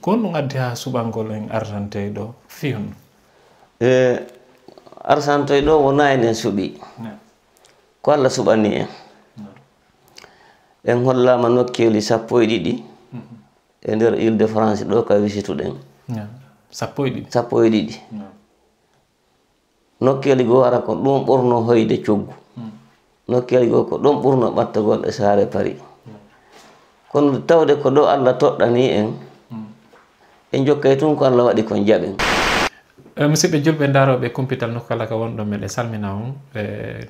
kon ɗum addi ha suɓangol en arsanteɗo fi hono e do eh, wona en subi. Ya. ko allah suɓani en eh. ya. en hollama nokkeli sappo hmm. e e der ile de france do ka den ya. sappo e ɗiɗi sappo e ɗiɗi nokkeli go ara ko dum ɓurno hoyde coggu hmm. nokkeli go ko ɗum ɓurno ɓattagol e sare paris kon tawde ko do alla toddani en e jokkay tun ko allah waɗi kon jaɓen eh, musidɓe julɓe daroɓe kumpital nokku kala ka wonɗon men e salminaon e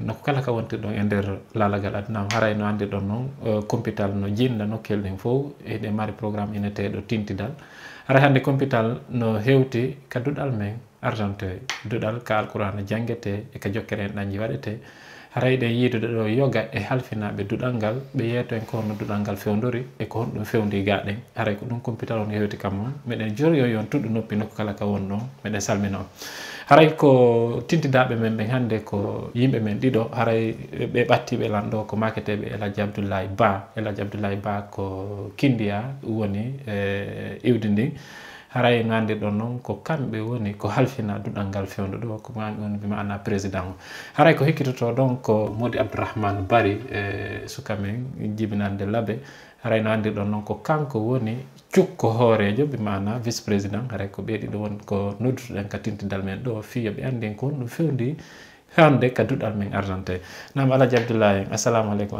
nokku kala ka wontir ɗon e nder lalagal adunam haray no andirɗon noon eh, kumpital no jinda nokkel ɗen fof eɗe mari programme ineteɗo tintidal aray hannde kumpital no hewti ka duɗal men ardante duɗal ka alqouran jangete e ka jokkere en ɗanji waɗete rayɗe yiidude ɗo yoga e halfinaɓe duɗal ngal ɓe yeeto en ko honno duɗal ngal fewdori e ko honɗum fewdi gaɗen haray ko ɗum compital on yewti kam on meɗen joriyo yon tuɗɗo noppi nokku kala ka won ɗon meɗen salmina on haray ko tintidaɓe men ɓen hannde ko yimɓe men ɗiɗo haray ɓe ɓattiɓe lanɗo ko maketeɓe elaji abdoulaye ba elaji abdoulaye ba ko kindiya woni e, iwdi ndi hara e ngannderɗon noon ko kamɓe woni ko halfina duɗal ngal fewndo ɗo ko maɓe woni bima ana président o haray ko hekkitoto ɗon ko modi abdourahmane bari e suka men jibinande labe haray no anndirɗon noon ko kanko woni cukko hoorejo bi mana vice président haray ko ɓeeɗiɗo won ko nodduto ɗen ka tintidal men ɗo fiyoɓe anndin ko wonɗum fewndi hande ka duɗal min ardante nam alaji abdoulahi en assalamu aleykum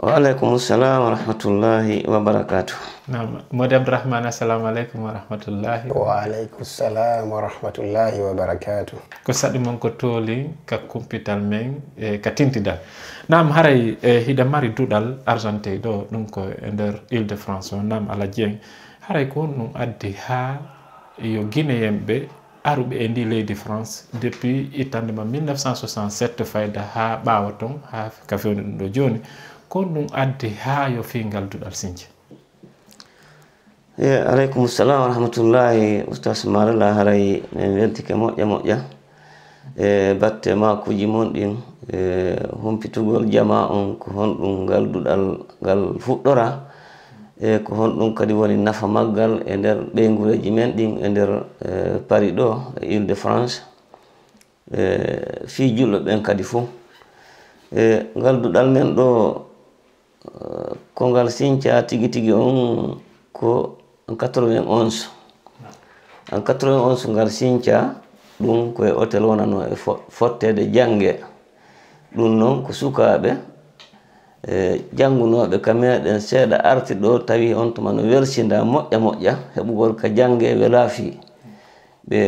wa aleykum assalam wa rahmatullahi wa barakatu nam modi abdourahmane assalamu aleykum wa rahmatullahi aleykum salam wa rahmatullahi wa barakatu ko saɗi mon ko tooli ka kumpital men e ka tintidal nam haray e hiɗa mari duɗal argenté ɗo ɗum ko e nder ile de france o nam alaji en haray ko ɗum addi ha yo guineyen ɓe arube e ndi leydi france depuis ittandema 1967 fayda ha ɓawa ton ha ka fewni ɗum ɗo joni ko ɗum addi ha yo fi ngalduɗal sinje e eh, aleykum salam warahmatullahi oustase marala haray min weltike moƴƴa moƴƴa eh, e batte makuji mon ɗin e humpitugol jama on ko honɗum ngalduɗal ngal fuɗɗora e ko honɗum kadi woni nafa maggal e nder ɓeyguleji men ɗin e nder eh, paris ɗo e ile de france e eh, fi julɗo ɓen kadi fo e eh, ngal duɗal men ɗo ko ngal sinca tigi tigi on ko en 91 en 91 ngal sinca ɗum koye hôtel wonano e fottede jangge ɗum noon ko sukaɓe E, janngunooɓe ka meeɗen seeɗa arti ɗo tawii on tuma no wersinda moƴƴa moƴƴa heɓugol ka jannge e ɓe laafi ɓe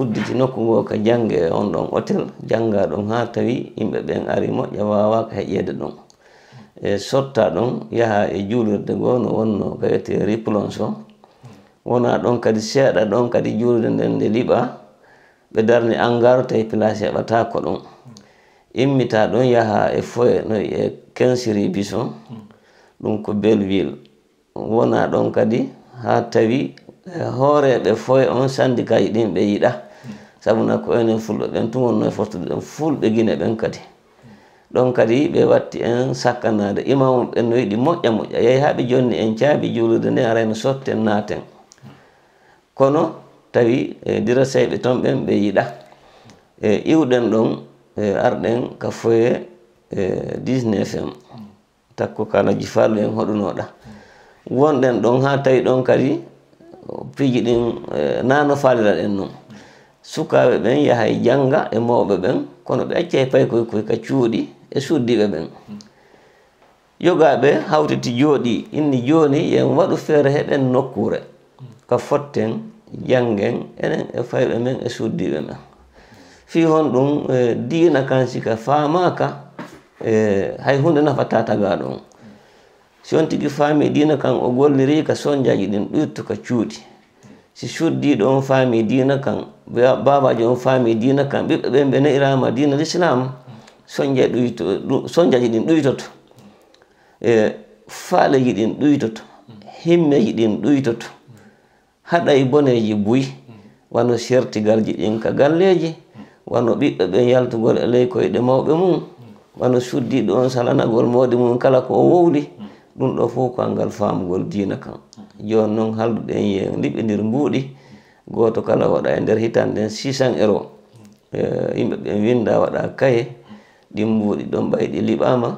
udditi nokku ngo ka jannge on ɗon otel jannga ɗum haa tawii yimɓe ɓen ari moƴƴa waawaaka heƴeede ɗum e sotta ɗon yaha e juulirde ngoo no wonno ka wiyete riplons o wonaa ɗon kadi seeɗa ɗon kadi juulirde nden nde liɓa ɓe darni angaro tawi place heɓataako ɗum immitaa ɗon yaha e foye no e 15 révision ɗum ko belleville wona ɗon kadi ha tawi e hooreɓe foye on sandikaji ɗin ɓe yiɗa sabuna ko enen fulɗo ɓen tum wonno e fotude ɗen fulɓe guine ɓen kadi ɗon kadi ɓe watti en sakkanade imamu ɓe no yiɗi moƴƴa moƴƴa yeehi haɓe jonni en caabi juulude nde arayno sotten naaten kono tawi e dira seyɓe ton ɓen ɓe yiɗa e iwɗen ɗon e arɗen ka foye E disney fm takko kalaji farlu en hoɗunoɗa wonɗen ɗon ha tawi ɗon kadi piiji ɗin e, nano falira ɗen noon sukaɓe ɓen yahay janga e mawɓe ɓen kono ɓe accay pay koye koye ka cuuɗi e suddiɓe ɓen yogaɓe hawtiti jooɗi inni joni yen waɗu feere heɓen nokkure ka fotten janggen enen e fayɓe men e suddiɓe men fi hon ɗum e, diina kansika famaka E, hay hunde nafatta taga ɗon si on tigi faami dina kan o gollirika soñdiaji ɗin ɗoyttu ka cuuɗi si suddiɗo on faami dina kan babaji on faami dina kan ɓiɓɓe ɓen ɓe neirama dina l'islam soñdia ɗoyto soñdiaji ɗin ɗoytoto e faaleji ɗin ɗoytoto himmeji ɗin ɗoytoto haɗa e boneji buyi wano sertigalji ɗin ka galleji wano ɓiɓɓe ɓen yaltugol e ley koyɗe mawɓe mum bano suddiɗo on salanagol mawde mum kala ko hmm. wowli hmm. ɗum ɗo fof kangal famugol dina kam hmm. joni noon halduɗen yi liɓidir mbuuɗi goto kala waɗa e nder hitanden six cent euro eh, yimɓe ɓen winda waɗa kaye ɗi mbuuɗi ɗon ɓayɗi liɓama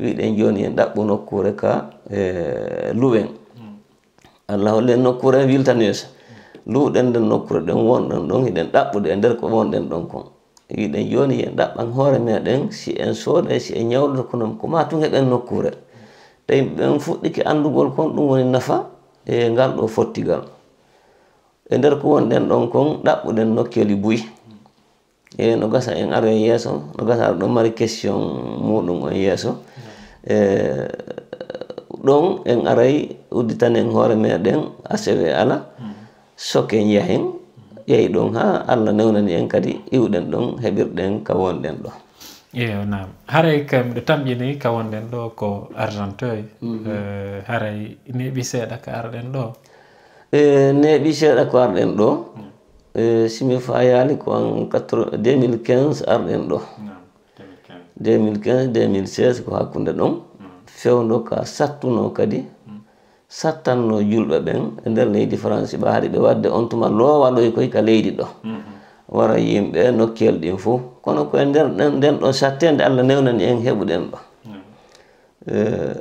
wiɗen joni en ɗaɓɓu nokkure ka e luwen allah hollen nokkure en wiltanes luɗen nden nokkure ɗen wonɗen ɗon hiɗen ɗaɓɓude e nder ko wonɗen ɗon kon wiɗen joni yen ɗaɓɓan hoore meɗen si en sooda si en ñawlata ko noon ko ma tun heɓen nokkure tawi ɓen fuɗɗiki anndugol kon ɗum woni nafa e ngal ɗo fottigal e nder ko wonɗen ɗon kon ɗaɓɓuɗen nokkeli buy e no gasa en aroe yeeso no gasa aɗo ɗon mari question muɗum on e yeeso e ɗon en aray udditan en hoore meɗen acv ala soken yahen ƴeey ɗon haa allah newnani en kadi iwɗen ɗon heɓirɗen ka wonɗen ɗo ey nam haray kam ɗo tamƴini ka wonɗen ɗo ko argenteuil mhm. eh, haray neeɓi eh, seeɗa ko arɗen ɗo neeɓi eh, seeɗa ko arɗen ɗo simi fayaali ko en 2015 arɗen ɗo 2015 2016 ko hakkunde ɗon mhm. fewndo ka sattuno kadi sattanno julɓe ɓen e nder leydi france ɓe haari ɓe wadde on tuma lowaloy e koy ka leydi ɗo mm-hmm. wara yimɓe nokkiyel ɗin fo kono koye nder nden ɗon sattede allah newnani en heɓuɗen ɗo mm-hmm. eh,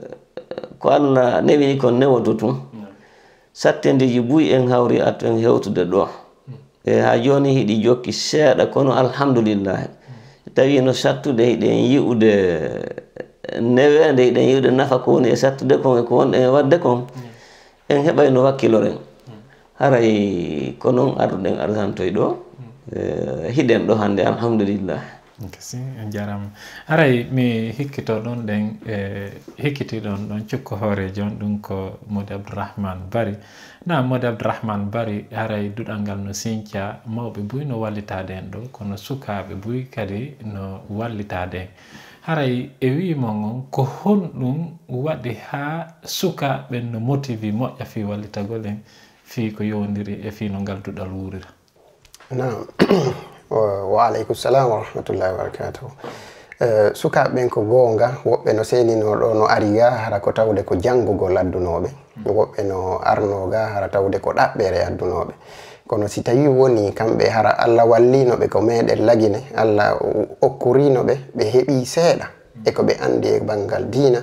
ko allah newini kon newoto tun mm-hmm. sattedeji buyi en hawri atto en hewtude ɗo e ha joni hiɗi jokki seeɗa kono alhamdulillahi tawi no sattude hiɗen yi ude newede ɗen yiwde nafa ko woni e sattude kon e ko won e wadde kon mm. en heɓayno wakkiloren mm. haray ko noon arduɗen ardantoye ɗo mm. e, hiɗen ɗo hannde alhamdulillah kasi en jarama haray mi hikkito ɗon ɗen e hikkiti ɗon ɗon cukko hoore joni ɗum ko modi abdourahmane bari na modi abdourahmane bari haray duɗal ngal no sintia mawɓe buy no wallitade en ɗo kono sukaɓe buy kadi no wallitade en haray e wimo ngon ko honɗum waɗi ha sukaɓe no motivi moƴƴa fi wallitagol en fi ko yowdiri e fi no ngalduɗal wurira nam waaleykum salam wa rahmatullahi wa barakatuhu eh, sukaɓe ɓen ko goonga woɓɓe no seeninoɗo no ariga hara ko tawde ko janngugol addunoɓe hmm. woɓɓe no arnoga hara tawde ko ɗaɓɓere addunoɓe kono si tawi woni kamɓe hara allah wallinoɓe ko meɗen lagine allah okkurinoɓe ɓe heeɓi seeɗa e ko ɓe andi e banggal dina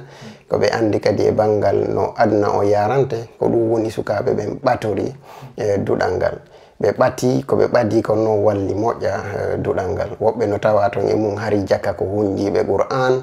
ko ɓe andi kadi e banggal no adna o yarante ko ɗum woni sukaɓe ɓen ɓatori e duɗal ngal ɓe ɓati koɓe ɓadi ko non walli moƴƴa e duɗal ngal woɓɓe no tawa ton e mum hari jakka ko hunjiɓe qour'an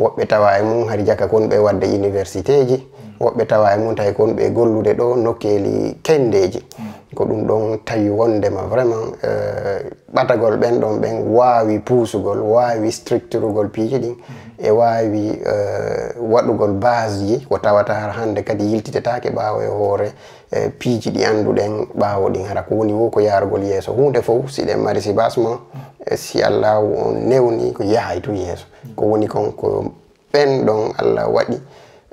woɓɓe tawa e mum hari jakka kon ɓe wadde université ji woɓɓe tawa e mum tawi kon ɓe gollude ɗo nokkeeli kenndeeji mm. ko ɗum ɗon tawi wondema vraiment eh, ɓatagol ɓen ɗon ɓen waawi puusugol waawi structuregol piiji ɗin mm. e waawi eh, waɗugol base ji ko tawata har hannde kadi yiltitetaake ɓaawo e hoore e piiji ɗi annduɗen ɓaawo ɗin hara ko woni wo ko yaarugol yeeso huunde fof si ɗen mari si basement mm. si allahu on newni ko yahay tun yeeso ko woni kon ko ɓen ɗon allah waɗi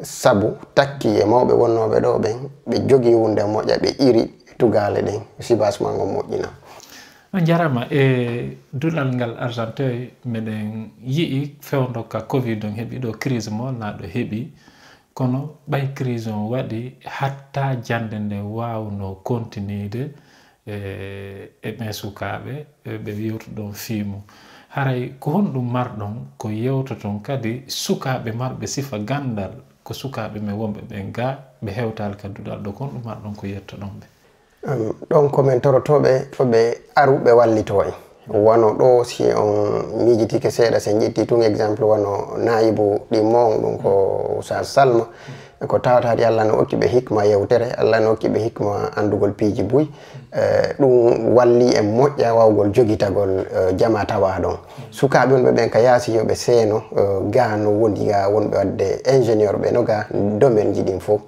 sabu takki e mawɓe wonnooɓe ɗo ɓen ɓe jogii wunde moƴa ɓe iri tugaale ɗen sibasma ngo moƴƴina a jarama e duulal ngal argente meɗen yii fewndo ka covid on heɓi ɗo crise mo naa ɗo heɓi kono ɓay crise on waɗi hatta jannde nde waawno continuide e eɓen sukaaɓe e ɓe wiwta ɗon fiimu haray ko honɗum marɗon ko yewta toon kadi sukaaɓe marɓe sifa ganndal ko sukaɓe men wonɓe ɓen ga ɓe hewtali kaddudal ɗo kon ɗumat ɗon ko yettoɗon ɓe ɗon komin torotoɓe foɓe aruɓe wallito en wono ɗo si on miijitike seeɗa sen ƴetti tun exemple wono nayibou ɗimmo on ɗum ko usage salma mm -hmm. ko tawatade allah ne hokki ɓe hikma yewtere allah ne hokki ɓe hikma andugol piiji buy e, ɗum walli e moƴƴa wawgol jogitagol e, jama tawa ɗon sukaɓe wonɓe ɓen ka yaasi yoɓe seeno e, ga no wondi ga wonɓe wadde ingénieur ɓe no ga domaine ji ɗin fof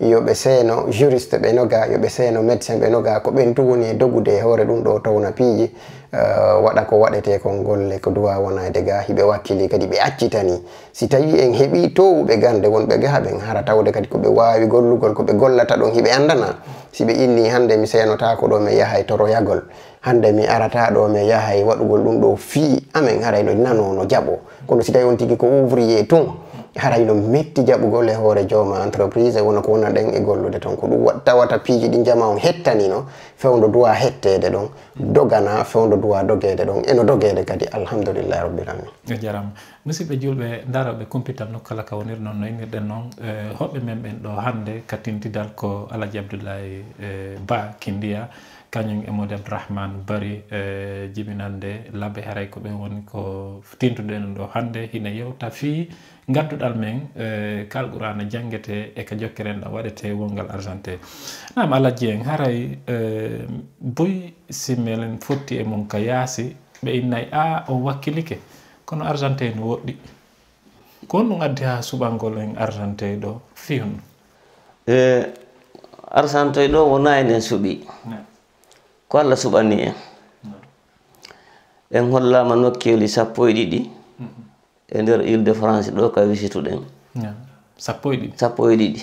yoɓe seeno juriste ɓe noga yoɓe seeno médecin ɓe noga ko ɓen duwoni e dogude e hoore ɗum ɗo towna piiji euh, waɗa ko waɗete kon golle ko duwa wonade ga hiɓe wakkili kadi ɓe accitani si tawi en heeɓi towuɓe gande wonɓe ga ɓen hara tawde kadi koɓe wawi gollugol koɓe gollata ɗon hiɓe andana siɓe inni hande mi seenota ko ɗo mi yahay toroyagol hande mi arata ɗo mi yahay waɗugol ɗum ɗo fii amen haray no nano no jaaɓo kono si tawi on tigui ko ouvrier ton haray no metti jaɓugol e hoore jooma entreprise e wona ko wonaɗen e gollude toon ko ɗum tawata piiji ɗi jama on hettanino fewndo duwa hettede ɗon dogana fewndo duwa dogede ɗon eno dogede kadi alhamdoulillahi rabbil alamin a e jarama musidɓe julɓe daroɓe compitam nokkala ka wonir noon no innirɗen noon e, hoɓɓe men ɓen ɗo hande katintidal ko alaji abdoullahi e, ba kindiya kañum e modi abdourahmane bari jibinande labbe haray ko ɓen woni ko tintudeno ɗo hande hina yewta fii gadduɗal men kalqurana janguete e ka jokkerenɗa waɗete wongal argenté nam alaji en haray boy si melen fotti e mon ka yaasi ɓe innayi a o wakkilike kono argentine woɗɗi ko on ɗum addi ha suɓangol en argentine ɗo fihun e argentine ɗo wona enen suɓi ko allah suɓani en en hollama nokkeli sappo e ɗiɗi mm-hmm. e nder ile de france ɗo ka wisituɗen sappo e ɗiɗi sappo e ɗiɗi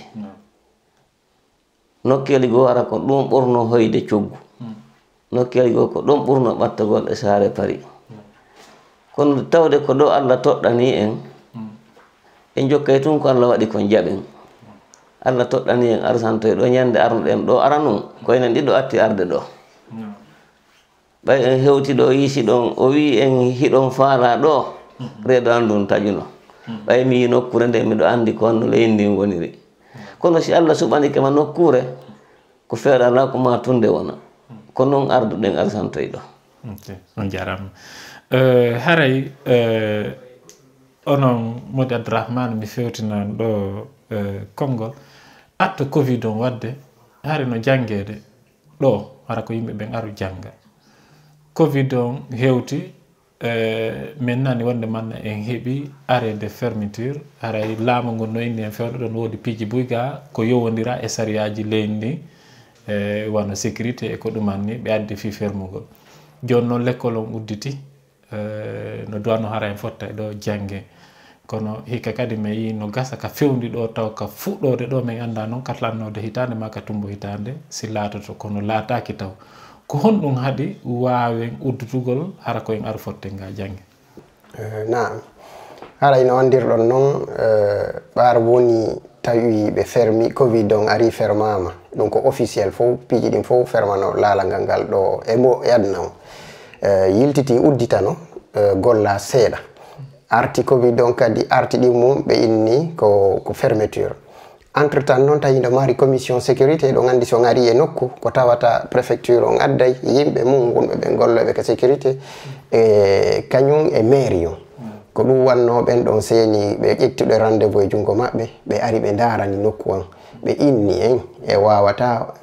nokkel goo ara ko ɗum ɓurno hoyde coggu hmm. nokkel goo ko ɗum ɓurno ɓattagol e saare pari kono tawde ko ɗo allah toɗɗani en hmm. en jokkay tun ko allah waɗi kon jaɓen hmm. allah toɗɗani en arsantoye ɗo ñande arnoɗen ɗo ara nun koynen ɗiɗo atti arde ɗo ɓay en hewti ɗo yiisi ɗon o wi en hiɗon faala ɗo reedo anndun tañuno ɓay mi yi nokkure nde miɗo anndi ko anno leyndin woniri kono si allah suɓanikema nokkure ko feere ala ko matunde wona ko noon ardu ɗen arsantoy ɗo on jarama eh, haray eh, onon modi abdourahmane mi fewtinan ɗo eh, kongol atto covid on wadde hare no jangede ɗo hara ko yimɓe ɓen aru jangga covid on hewti Eh, min nani wonde manna en heeɓi arrét de fermeture aray laamu ngu noyni en fewde ɗon woodi piiji buyga ko yowodira e sariyaji leydi ndi e wano sécurité e ko ɗumanni ɓe addi fi fermugol joni noon l'école on udditi e, no duwano hara en fotta e ɗo jangge kono hikka kadi mi yi no gasa ka fewndi ɗo taw ka fuɗɗode ɗo min anda noon ka lannode hitande ma ka tumbo hitande si laatoto kono laataki taw ko honɗum haadi waawen uddutugol hara koyen ar forten nga jannge eh, naam haray no anndirɗon noon eh, ɓaar woni tawi ɓe fermi covid on ari fermama ɗum ko officiel fof piiji ɗin fof fermano laalagal ngal ɗo emo e adna o eh, yiltiti udditano golla seeɗa arti covid on kadi arti ɗin mum ɓe inni ko ko fermeture entre temps noon tawi nde maari commission sécurité ɗo nganndi so ngarii e nokku ko tawata préfecture o ngadday yimɓe mum gonɓe ɓe golloɓe ko sécurité e kañum e mairi o ko ɗum wanno ɓen ɗon seeni ɓe ƴettuɗo rendez-vous e junngo maɓɓe ɓe ari ɓe ndaarani nokku on ɓe inni en e wawata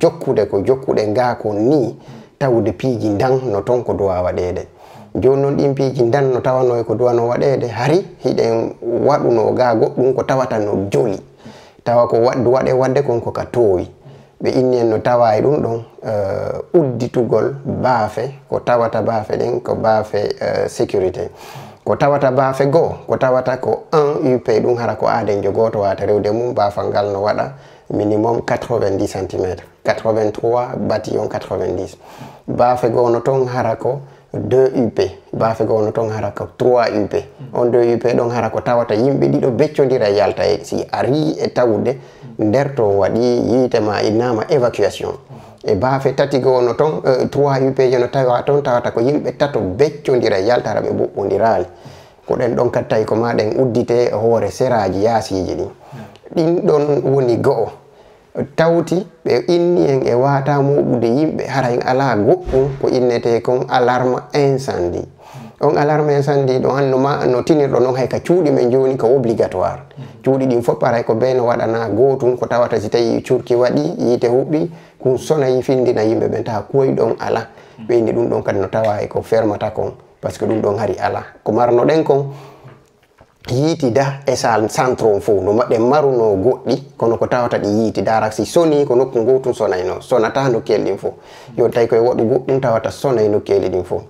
jokkude ko jokkuɗe ngaako ni tawde piiji dan no toon ko duwa waɗeede jooni noon ɗin piiji dan no tawano e ko duwano waɗeede hari hiɗen waɗuno ga goɗɗum ko tawata no joli mm. tawa ko waɗe wadde konko ka towi ɓe inni en no tawa e ɗum ɗon eh, udditugol baafe ko tawata baafe ɗen ko baafe eh, sécurité ko tawata baafe goo ko tawata ko 1 up ɗum hara ko aaden jogoto wata rewde mum baafal ngal no waɗa minimum 90 centimétre 83 batillon 90 baafe goo no toon hara ko 2 up baafe gowno toon hara ko 3 up on 2 up ɗon hara ko tawata yimɓe ɗiɗo beccodira yalta e si ari e tawde nder to waɗi yiitema innama évacuation e baafe tati gowno toon euh, 3 up jeno tawa toon tawata ko yimɓe tato beccodira yalta ara ɓe ɓuɓɓodirali ko ɗen ɗon kadi tawi ko maɗen uddite hoore séraji yaasiji ɗin ɗin ɗon woni go'o tawti ɓe inni en e wata muɓude yimɓe hara en ala goɗɗum ko innete kon alarma incendie on alarma incendie ɗo han noma no tinirɗo noon hay ka cuuɗi men joni ko obligatoire cuuɗi ɗin fof paray ko be no waɗana gotum ko tawata si tawi curki waɗi yiite huɓɓi kum sonayi findina yimɓe ɓen taha koyi ɗon ala ɓeyni ɗum ɗon kadi no tawa e ko fermata kon par ce que ɗum ɗon hari ala ko marno ɗen kon yiitida e centre on fof noma ɗe maruno goɗɗi kono ko tawata ɗi yiitida arak si soni ko nokku gotum sonayno sonata nokkeli ɗin fof yo tawi koye waɗu goɗɗum tawata sonay nokkeli ɗin fof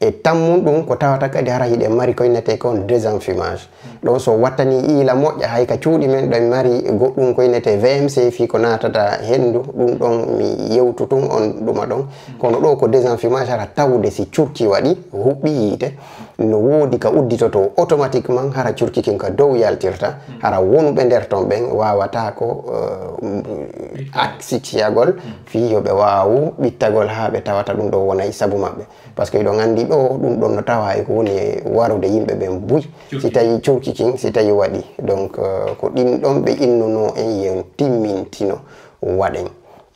e tammum ɗum ko tawata kadi hara hiɗen mari koynete kon désenfumage ɗon so wattani iila moƴƴa hay ka cuuɗi men ɗomi mari goɗɗum koynete vmc fi ko natata henndu ɗum ɗon mi yewtu tun on ɗuma ɗon kono ɗo ko désenfumage hara tawde si cukki waɗi huɓɓi yiite mm. no woodi ka udditoto automatiquement hara curki kin ka dow yaltirta hmm. hara wonuɓe nder ton ɓen wawata ko asitiyagol uh, fi yoɓe wawu ɓittagol ha ɓe tawata ɗum ɗo wonayi saabu mabɓe par ce que iɗo gandi ɗo ɗum ɗon no tawa e kowoni e warude yimɓe ɓen buy si tawi curki kin si tawi waɗi donc uh, ko ɗin ɗon ɓe innuno en yen timmintino waɗen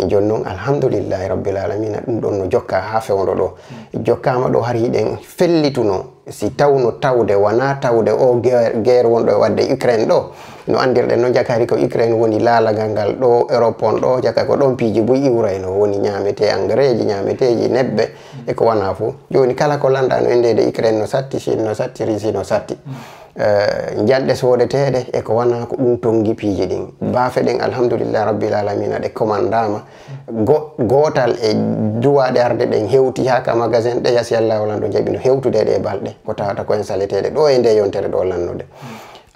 e joni noon alhamdoulillahi rabbil alamina ɗum ɗon no jokka ha fewdo ɗo hmm. jokkama ɗo har hiɗen fellituno si tawno tawde wona tawde o guerre wonɗo e wadde ukraine ɗo no andirɗe no jakari ko ukraine woni laalagal ngal ɗo europe on ɗo jaka ko ɗon piiji boy iwrayno woni ñaamete engrais ji ñaameteji neɓɓe e ko wona fo joni kala ko landano e ndede ukraine no satti sin no satti risi no satti mm. Eh, jalɗe sodeteɗe e ko wona ko ɗum tongi piiji ɗin baafe ɗen alhamdoulillah rabbil alamina ɗe commandama gotal e duwa ɗe arde ɗen hewti ha ka magasin ɗe yasi allah wolando jaaɓi no hewtude ɗe e balɗe ko tawata ko installeteɗe ɗo e nde yontere ɗo lannude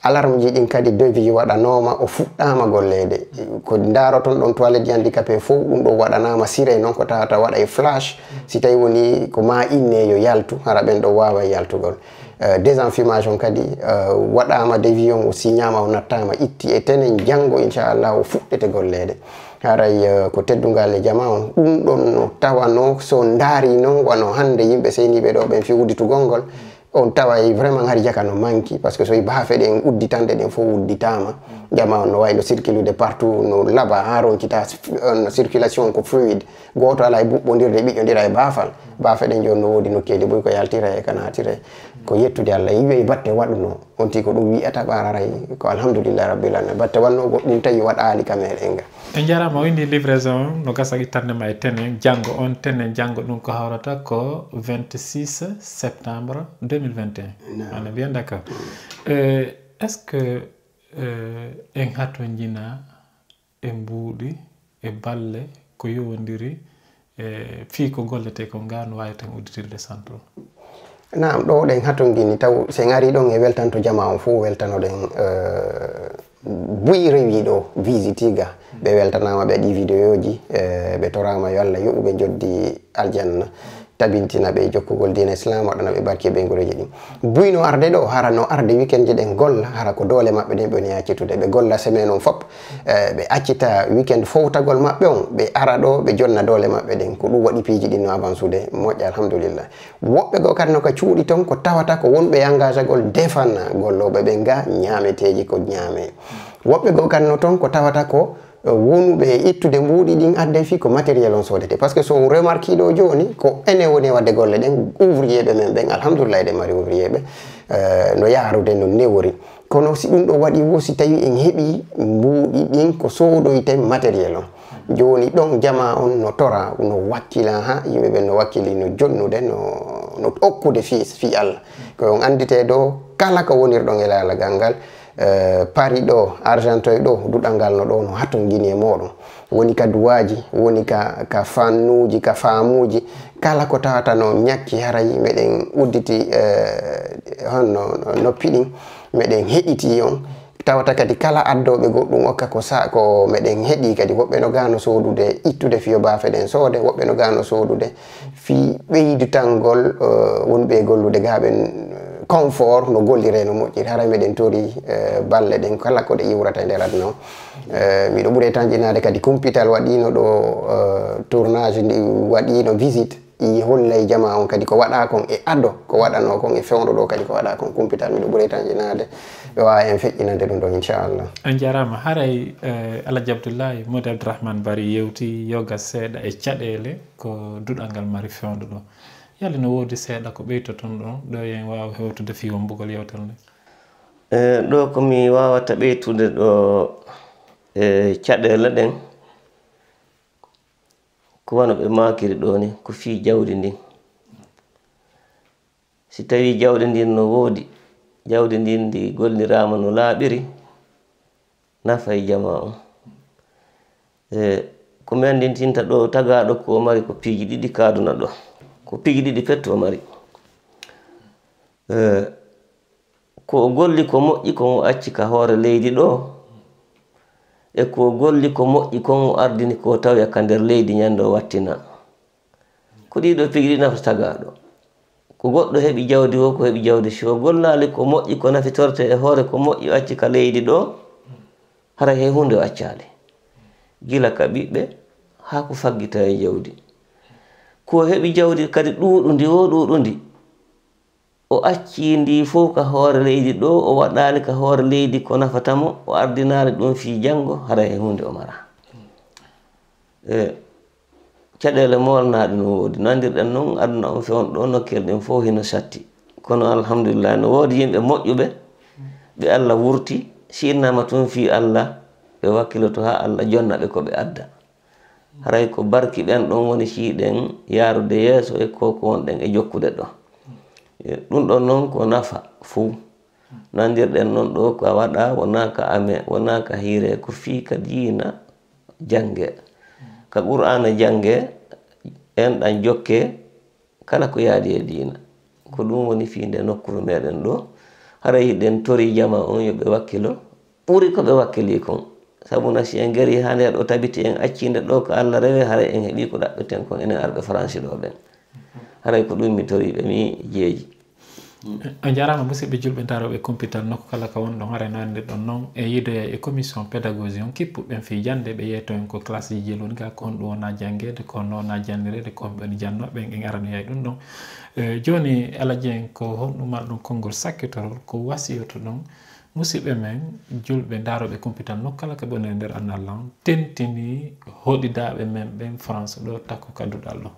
alarme ji ɗin kadi devis waɗanoma o fuɗɗama gollede ko daroton ɗon toilette handicapé fo ɗum ɗo waɗanama siré noon ko tawata waɗa e flash si tawi woni ko ma inne yo yaltu hara ɓen ɗo wawa yaltugol Euh, désenfumation kadi euh, waɗama dévion aussi ñama o nattama itti e tenen janggo inchallah o fuɗɗete gollede haray euh, ko teddugal e jama o ɗum ɗon no tawano so daari noon wano hande yimɓe seyniɓe ɗo ɓen fi wuddi tugolngol on tawa vraiment hari jaka no manqui par ce que soyi baafe ɗen udditande ɗen fo wudditama mm -hmm. jama no way no circulude partout no laba haroncita ah, euh, no circulation ko fluide goto ala e ɓuɓɓodirde ɓiƴƴodira e baafal baafe ɗen joni no woodi nokkeli ɓoy ko yaltira e kana tire ko yettude allah yiwi e batte waɗuno on ti ko ɗum wiyata ɓararay ko alhamdoulillah rabbilalamin batte wanno goɗɗum tawi waɗali kameɗen ga e jarama winndi livraison no gasa ittandema e tene janggo on tene janggo ɗum ko hawrata ko 26 septembre 2021 ana mbiya d' accord mm. euh, est ce que Eh, en hatojina e mbuuɗi e balle ko yowdiri e fii ko gollete ko ngaa no wawi tan udditirde santo nam ɗo ɗen hatogini taw sen ari ɗon e weltan to jama on fof weltanoɗen eh, buyi rewiɗo visitiga ɓe weltanama ɓe waɗi vidéo ji eh, ɓe torama yo allah yoɓuɓe joddi aljanna mm -hmm. tabintina ɓe jokkugol dina islam waɗana ɓe barke ɓe goloji ɗi buyno arde ɗo hara no arde weekend ji ɗen golla hara ko doole maɓɓe ɗen ɓe woni accitude ɓe golla semaine on fop e, ɓe accita weekend fowtagol maɓɓe on ɓe ara ɗo ɓe jonna doole maɓɓe ɗen ko ɗum waɗi piiji ɗin no avant sude moƴƴa alhamdoulillah woɓɓe go kadi no ko cuuɗi toon ko tawata ko wonɓe engage gol defan golloɓe ɓen ga ñaameteji ko ñaame woɓɓe go kadi no toon ko tawata ko wonuɓe e ittude mbuuɗi ɗin adde fi ko matériel on sodete par ce que so remarque ɗo joni ko ene woni wadde golle ɗen ouvrierɓe men ɓen alhamdoulillah ɗen mari ouvrierɓe eh, no yarude no newori kono si ɗum ɗo waɗi wo si tawi en heeɓi mbuuɗi ɗin ko sodoyte matériel on joni ɗon jama on no tora no wakkila ha yimɓeɓe no wakkili no jonnude no no hokkude fi fi allah koyon andite ɗo kala ko wonirɗon e lalagal ngal Eh, pari ɗo argentoy ɗo duɗalngal no ɗo no hatton gini e moɗon woni ka duwaji woni ka ka fannuji ka faamuji kala ko tawata no ñakki hara yimɓe ɗen udditi eh, honno noppi ɗin meɗen heɗiti on tawata kadi kala addoɓe goɗɗum okka ko sa ko meɗen heɗi kadi woɓɓe no gano sodude ittude fiyo baafe ɗen soode woɓɓe no gano sodude fi ɓeydu tangol eh, wonɓe gollude gaɓen confort no gollire no moƴƴiri hara meɗen tori e, balle ɗen kala ko ɗe yiwrata e nder adno e, miɗo ɓuri e tañƴinade kadi cumpital waɗino ɗo tournage ndi waɗino visite i hollay jama on kadi ko waɗa kon e addo ko waɗano kon e fewdo ɗo kadi ko waɗa kon cumpital miɗo ɓuri tañƴinade ɓe wawi en feƴƴinande ɗum ɗo inchallah en jarama haray alaji abdoullahi modi abdourahmane bari yewti yogat seeɗa e caɗele ko duɗal ngal mari fewdo ɗo yalla no woodi seeɗa ko ɓeytoton ɗon ɗo yen waawa hewtude fii wombugol yewtere nde e, ɗo ko mi waawata ɓeytude ɗo e caɗele ɗen ko wano ɓe maakiri ɗo ni ko fii jawdi ndin si tawii jawdi ndin no woodi jawdi ndin ndi golniraama no laaɓiri nafa e jama on e ko mi anndintinta ɗo tagaaɗo ko mari ko piiji ɗiɗi kaaduna ɗo ko piiɗi ɗi fet o mari eh, ko o golli ko moƴƴi kon o acci ka hoore leydi ɗo e ko golli ko moƴƴi kon o ardini ko taw yakka nder leydi ñande o wattina ko ɗiɗo piiɗi nafa tagaɗo ko goɗɗo heɓi jawdi o ko heɓi jawdi si o gollali ko moƴƴi ko nafitorte e hoore ko moƴƴi o acci ka leydi ɗo hara he hunde o accali gila ka ɓiɓɓe haa ko faggita e jawdi ko heɓi jawdi kadi ɗuuɗu ndi o ɗuuɗu ndi o acci ndi fof ka hoore leydi ɗo o waɗaali ka hoore leydi ko nafatamo o ardinaali ɗum fii janngo hara e hunde o mara e caɗeele molnaaɗe no woodi nanndirɗen noon aduna on fewn ɗo nokkel ɗen fof hino satti kono alhamdulillah no woodi yimɓe moƴƴuɓe ɓe allah wurti siinnaama tun fii allah ɓe wakkilo to haa allah jonnaɓe ko ɓe adda haray ko barki ɗen ɗon woni ciiɗen yaarude yeeso e koko wonɗen e jokkude ɗo e ɗum ɗon noon ko nafa fuu nanndirɗen noon ɗo ko a waɗa wonaaka ame wonaaka hiire ko fii ka diina jannge ka qur'ana jannge en ɗan jokke kala ko yaadi e diina ko ɗum woni fiinde nokkuru meɗen ɗo haray ɗen tori jama on yo ɓe wakkilo ɓuri ko ɓe wakkili kon sabu nasi en gari ha nder ɗo tabiti en accide ɗo ko allah rewe haara en heeɓi ko ɗaɓɓeten kon enen arɓe franci ɗo ɓen haray ko ɗum mi toriɓe mi jeeji a jarama musidɓe julɓe daroɓe compital nokku kala ka wonɗon hara nande ɗon noon e yidoya e commission pédagogie on kippuɓen fi jande ɓe yeyto hen ko classe ji jeeloni e ga ko honɗum wona jangguede ko nowona jannirede komɓe woni jannoɓen en aranoyay ɗum ɗon joni aladie en ko honɗumar ɗum konngol sakkitorol ko wasiyoto ɗon musidɓe men julɓe daaroɓe compitan nokkala kaɓe onere nder annal lan tentini hoɗidaɓe men ɓen france ɗo takko kadduɗal ɗo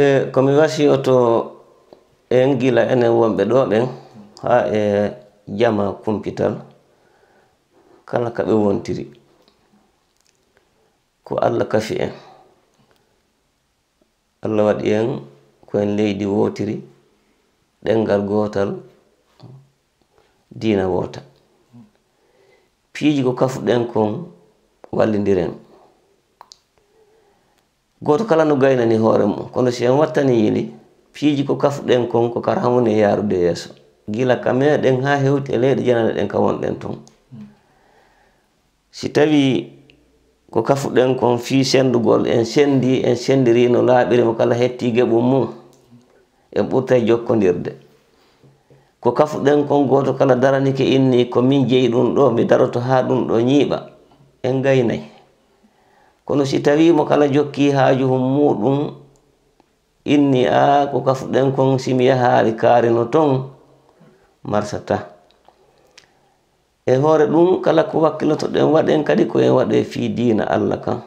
e komi wasi o to en gila enen wonɓe ɗo ɓen ha e jama compital kala kaɓe wontiri ko allah kafi en allah waɗi en ko en leydi wotiri ɗengal gotal diina wota piiji ko kafuɗen kon wallidiren goto kala no gaynani hoore mum kono si en wattani yili piiji ko kafuɗen kon ko kara hamuni yaarude yeeso gila ka meɗen ha hewti e leyɗe janane ɗen ka wonɗen toon si tawi ko kafuɗen kon fii sendugol en sendi en sendiri no laaɓirimo kala hetti geɓum mum en ɓurtay jokkodirde mm. ko kafuɗen kon goto kala daranike inni komin jeeyi ɗum ɗo mi daroto ha ɗum ɗo ñiiɓa en gaynayi kono si tawimo kala jokki haaju hum muɗum inni a ko kafuɗen kon simi yahaari kaari no ton marsata e hoore ɗum kala ko wakkiloto ɗen waɗen kadi koyen waɗe fi dina allah kan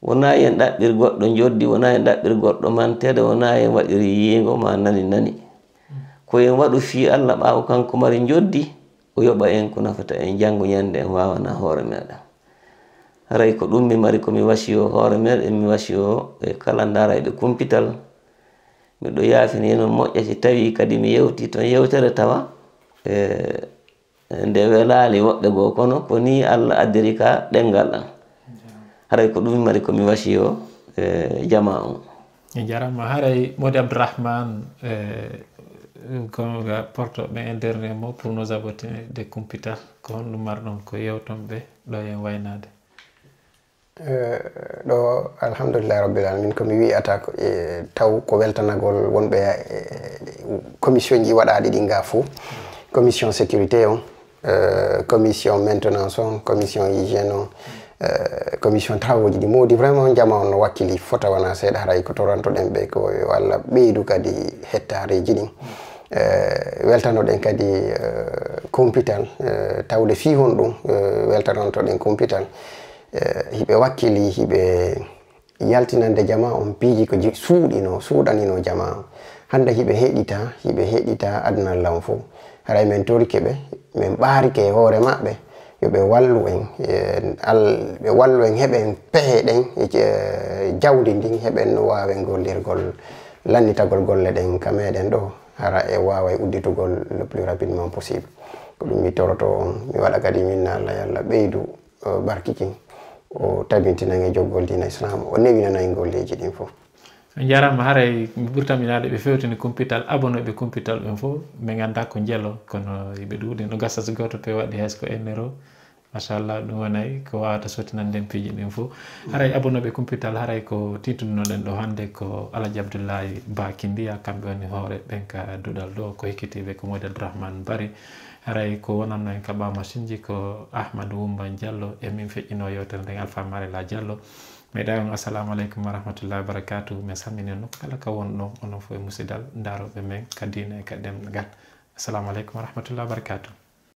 wona en ɗaɓɓir goɗɗo joddi wona en ɗaɓɓir goɗɗo mantede wona en waɗiri yiingo ma nani nani ko en wadu fi allah ɓaawo kanko mari joddi o yoba en ko nafata en jangu nyande en na hoore meda ray ko dum mi mari komi wasio o mel en mi wasi o e eh, kala mi kumpital yaafi ne non moƴƴa si tawi kadi mi yewti ton yewtere tawa e nde welali woɓɓe go kono ko ni allah addiri ka dengal ɗan ko dum mi mari komi wasio o e eh, jama on ya e jarama haray modi abdourahmane kono ga porto ɓe e dernier mot pour nos abotine de compital ko honɗum marɗon ko yewtom ɓe ɗo hen waynade eh, ɗo alhamdulillah rabbilalamin komi wiyata e taw ko weltanagol wonɓe e, commission ji waɗaɗi ɗi ga fo commission sécurité on eh, commission maintenance on commission hygiéne on eh, commission travaux ɗi modi vraiment jama on no wakkili fota wona seeɗa haray ko toranto ɗen ɓe ko yo allah ɓeydu kadi hettareji ɗin mm. Eh, weltanoɗen kadi eh, compitan eh, tawde fihon ɗum weltanontoɗen compitan hiɓe wakkili hiɓe yaltinande jama on piiji ko suuɗino suuɗanino jama o hande hiɓe heɗita hiɓe heɗita adunal lam fo haray min torke ɓe min ɓaarike e hoore maɓɓe yo e, ɓe wallu en ɓe wallu en heɓen pehe ɗen e, e, jawdi ndin heɓen no wawen gollirgol lannitagol golle ɗen ka meɗen ɗo hara e eh, wawa udditugol le plus rapidement possible ko ɗum mi toroto mi waɗa kadi min allah yo ɓeydu barki o tabintinan e joggol dina islam o newinana e golleji ɗin fof jarama haray mi ɓurtam ɓe fewtini kumpital abonoɓe kumpital ɓen fof mi ganda ko jeelo kono yiɓe ɗuɗi no gasas goto pe waɗi hayso ko ennero machallah ɗum wonayi ko wawata sotinanden piiji ɗin fof haray abonoɓe kumpital haray ko titunoɗen ɗo hande ko alaji abdoullahi baki mbiya kamɓe woni hoore ɓen ka duɗal ɗo ko hikkitiɓe ko modi abdourahmane bari haray ko wonanno en kaɓa machine ji ko ahmadou wumban diallo emin feƴƴino yewtere nden alpha marela diallo meeɗa on assalamu aleykum wa rahmatullahi wabarakatuh min salmini no kala ka wonɗo onon fof e musidal daroɓe men ka dina e ka ɗemgal assalamu aleykum wa rahmatullahi wabarakatuh